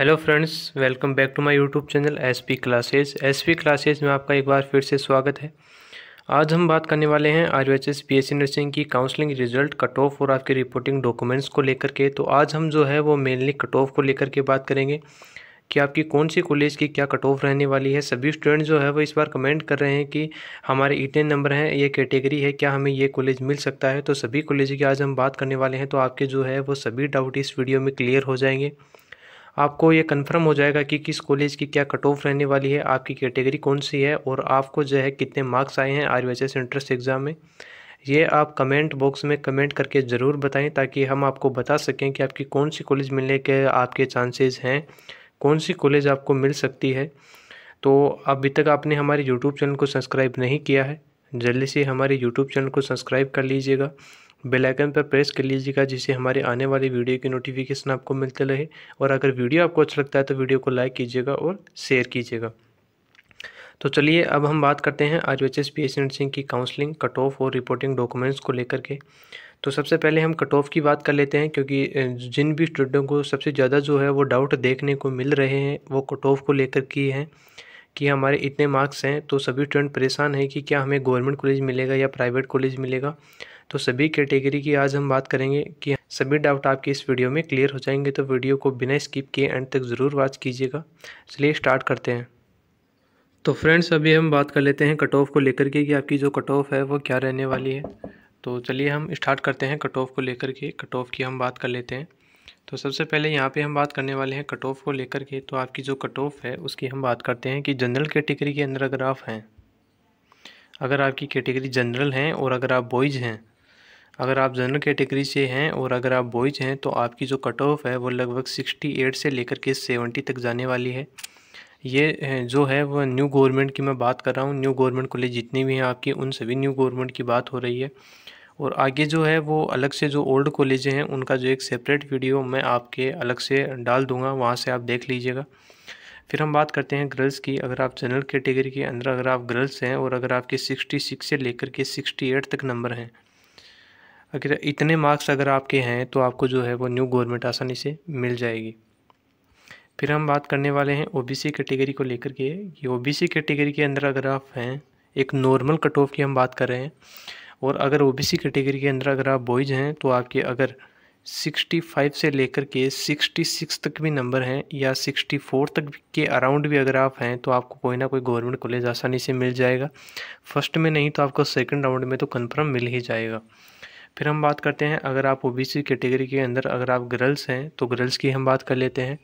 hello friends welcome back to my YouTube channel SP classes SP classes में आपका एक बार फिर से स्वागत है आज हम बात करने वाले हैं R H S P S nursing की काउंसलिंग रिजल्ट कट ऑफ और आपके रिपोर्टिंग डॉक्यूमेंट्स को लेकर के तो आज हम जो है वो मेनली कट ऑफ को लेकर के बात करेंगे कि आपकी कौन सी कॉलेज की क्या कट ऑफ रहने वाली है सभी स्टूडेंट जो है वो इस बार कमेंट कर रहे हैं कि हमारे इतने e नंबर हैं ये कैटेगरी है क्या हमें ये कॉलेज मिल सकता है तो सभी कॉलेज की आज हम बात करने वाले हैं तो आपके जो है वो सभी डाउट इस वीडियो में क्लियर हो जाएंगे आपको ये कंफर्म हो जाएगा कि किस कॉलेज की क्या कट ऑफ रहने वाली है आपकी कैटेगरी कौन सी है और आपको जो है कितने मार्क्स आए हैं आर एंट्रेंस एग्ज़ाम में ये आप कमेंट बॉक्स में कमेंट करके ज़रूर बताएं ताकि हम आपको बता सकें कि आपकी कौन सी कॉलेज मिलने के आपके चांसेस हैं कौन सी कॉलेज आपको मिल सकती है तो अभी तक आपने हमारे यूट्यूब चैनल को सब्सक्राइब नहीं किया है जल्दी से हमारे यूट्यूब चैनल को सब्सक्राइब कर लीजिएगा बेल आइकन पर प्रेस कर लीजिएगा जिससे हमारे आने वाली वीडियो की नोटिफिकेशन आपको मिलते रहे और अगर वीडियो आपको अच्छा लगता है तो वीडियो को लाइक कीजिएगा और शेयर कीजिएगा तो चलिए अब हम बात करते हैं R H S P S सिंह की काउंसलिंग कट ऑफ और रिपोर्टिंग डॉक्यूमेंट्स को लेकर के तो सबसे पहले हम कट ऑफ की बात कर लेते हैं क्योंकि जिन भी स्टूडेंटों को सबसे ज़्यादा जो है वो डाउट देखने को मिल रहे हैं वो कट ऑफ को लेकर की हैं कि हमारे इतने मार्क्स हैं तो सभी स्टूडेंट परेशान हैं कि क्या हमें गवर्नमेंट कॉलेज मिलेगा या प्राइवेट कॉलेज मिलेगा तो सभी कैटेगरी की आज हम बात करेंगे कि सभी डाउट आपके इस वीडियो में क्लियर हो जाएंगे तो वीडियो को बिना स्किप किए एंड तक ज़रूर वॉच कीजिएगा चलिए स्टार्ट करते हैं तो फ्रेंड्स अभी हम बात कर लेते हैं कट ऑफ को लेकर के कि आपकी जो कट ऑफ है वो क्या रहने वाली है तो चलिए हम स्टार्ट करते हैं कट ऑफ को लेकर के कट ऑफ की हम बात कर लेते हैं तो सबसे पहले यहाँ पे हम बात करने वाले हैं कट ऑफ को लेकर के तो आपकी जो कट ऑफ है उसकी हम बात करते हैं कि जनरल कैटेगरी के अंदर अगर आप हैं अगर आपकी कैटेगरी जनरल हैं और अगर आप बॉयज़ हैं अगर आप जनरल कैटेगरी से हैं और अगर आप बॉयज़ हैं तो आपकी जो कट ऑफ है वो लगभग सिक्सटी एट से लेकर के सेवेंटी तक जाने वाली है ये जो है वो न्यू गवर्नमेंट की मैं बात कर रहा हूँ न्यू गवर्नमेंट कॉलेज जितनी भी हैं आपकी उन सभी न्यू गवर्नमेंट की बात हो रही है और आगे जो है वो अलग से जो ओल्ड कॉलेज हैं उनका जो एक सेपरेट वीडियो मैं आपके अलग से डाल दूँगा वहाँ से आप देख लीजिएगा फिर हम बात करते हैं गर्ल्स की अगर आप जनरल कैटेगरी के अंदर अगर आप गर्ल्स हैं और अगर आपके 66 से लेकर के 68 तक नंबर हैं अगर इतने मार्क्स अगर आपके हैं तो आपको जो है वो न्यू गवर्नमेंट आसानी से मिल जाएगी फिर हम बात करने वाले हैं ओबीसी कैटेगरी को लेकर के कि ओबीसी कैटेगरी के अंदर अगर आप हैं एक नॉर्मल कट ऑफ की हम बात कर रहे हैं और अगर ओबीसी कैटेगरी के अंदर अगर आप बॉयज़ हैं तो आपके अगर 65 से लेकर के 66 तक भी नंबर हैं या 64 तक के अराउंड भी अगर आप हैं तो आपको कोई ना कोई गवर्नमेंट कॉलेज आसानी से मिल जाएगा फर्स्ट में नहीं तो आपको सेकेंड राउंड में तो कन्फर्म मिल ही जाएगा फिर हम बात करते हैं अगर आप ओ कैटेगरी के अंदर अगर आप गर्ल्स हैं तो गर्ल्स की हम बात कर लेते हैं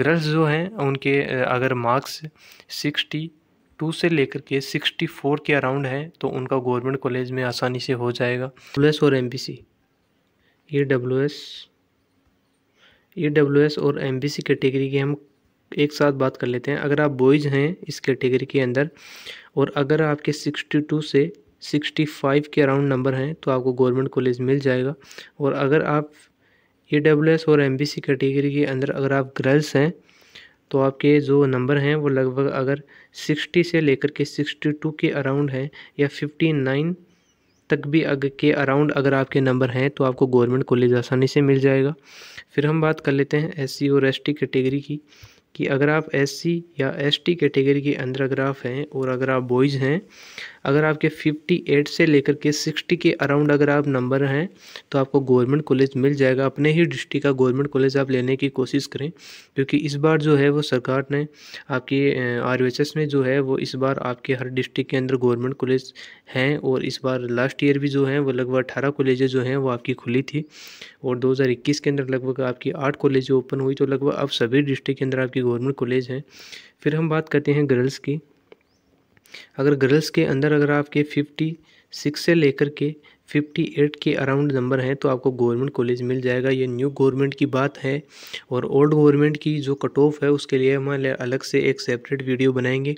गर्ल्स जो हैं उनके अगर मार्क्स सिक्सटी टू से लेकर के सिक्सटी फोर के अराउंड हैं तो उनका गवर्नमेंट कॉलेज में आसानी से हो जाएगा डब्ल्यू एस और एम बी सी ये डब्ल्यू एस ये डब्ल्यू एस और एम बी सी कैटेगरी की हम एक साथ बात कर लेते हैं अगर आप बॉयज़ हैं इस कैटेगरी के अंदर और अगर आपके सिक्सटी टू से सिक्सटी फाइव के अराउंड नंबर हैं तो आपको गवर्नमेंट कॉलेज मिल जाएगा और अगर आप ए डब्ल्यू एस और एम बी सी कैटेगरी के अंदर अगर आप गर्ल्स हैं तो आपके जो नंबर हैं वो लगभग अगर सिक्सटी से लेकर के सिक्सटी टू के अराउंड हैं या फिफ्टी नाइन तक भी अग के अराउंड अगर आपके नंबर हैं तो आपको गवर्नमेंट कॉलेज आसानी से मिल जाएगा फिर हम बात कर लेते हैं एस और एस कैटेगरी की कि अगर आप एस या एस कैटेगरी के अंदर अगर आप हैं और अगर आप बॉयज़ हैं अगर आपके 58 से लेकर के 60 के अराउंड अगर आप नंबर हैं तो आपको गवर्नमेंट कॉलेज मिल जाएगा अपने ही डिस्ट्रिक्ट का गवर्नमेंट कॉलेज आप लेने की कोशिश करें क्योंकि इस बार जो है वो सरकार ने आपके आर में जो है वो इस बार आपके हर डिस्ट्रिक्ट के अंदर गवर्नमेंट कॉलेज हैं और इस बार लास्ट ईयर भी जो है वो लगभग अठारह कॉलेज जो हैं वो आपकी खुली थी और दो के अंदर लगभग आपकी आठ कॉलेज ओपन हुई तो लगभग अब सभी डिस्ट्रिक्ट के अंदर आपकी गवर्नमेंट कॉलेज हैं फिर हम बात करते हैं गर्ल्स की अगर गर्ल्स के अंदर अगर आपके फिफ्टी सिक्स से लेकर के फिफ्टी एट के अराउंड नंबर हैं तो आपको गवर्नमेंट कॉलेज मिल जाएगा ये न्यू गवर्नमेंट की बात है और ओल्ड गवर्नमेंट की जो कट ऑफ है उसके लिए हम अलग से एक सेपरेट वीडियो बनाएंगे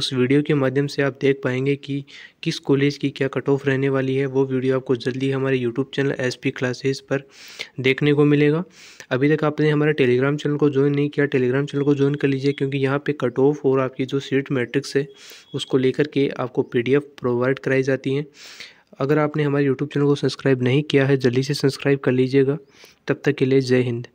उस वीडियो के माध्यम से आप देख पाएंगे कि किस कॉलेज की क्या कट ऑफ रहने वाली है वो वीडियो आपको जल्दी हमारे यूट्यूब चैनल एस पी पर देखने को मिलेगा अभी तक आपने हमारे टेलीग्राम चैनल को ज्वाइन नहीं किया टेलीग्राम चैनल को ज्वाइन कर लीजिए क्योंकि यहाँ पे कट ऑफ और आपकी जो सीट मैट्रिक्स है उसको लेकर के आपको पीडीएफ प्रोवाइड कराई जाती हैं अगर आपने हमारे यूट्यूब चैनल को सब्सक्राइब नहीं किया है जल्दी से सब्सक्राइब कर लीजिएगा तब तक के लिए जय हिंद